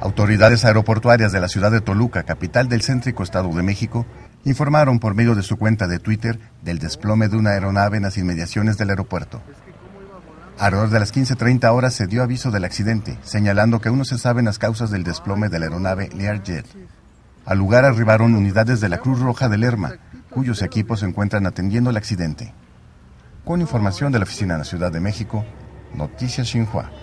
Autoridades aeroportuarias de la ciudad de Toluca, capital del céntrico Estado de México, informaron por medio de su cuenta de Twitter del desplome de una aeronave en las inmediaciones del aeropuerto. Alrededor de las 15.30 horas se dio aviso del accidente, señalando que aún no se saben las causas del desplome de la aeronave Learjet. Al lugar arribaron unidades de la Cruz Roja de Lerma, cuyos equipos se encuentran atendiendo el accidente. Con información de la Oficina de la Ciudad de México, Noticias Xinhua.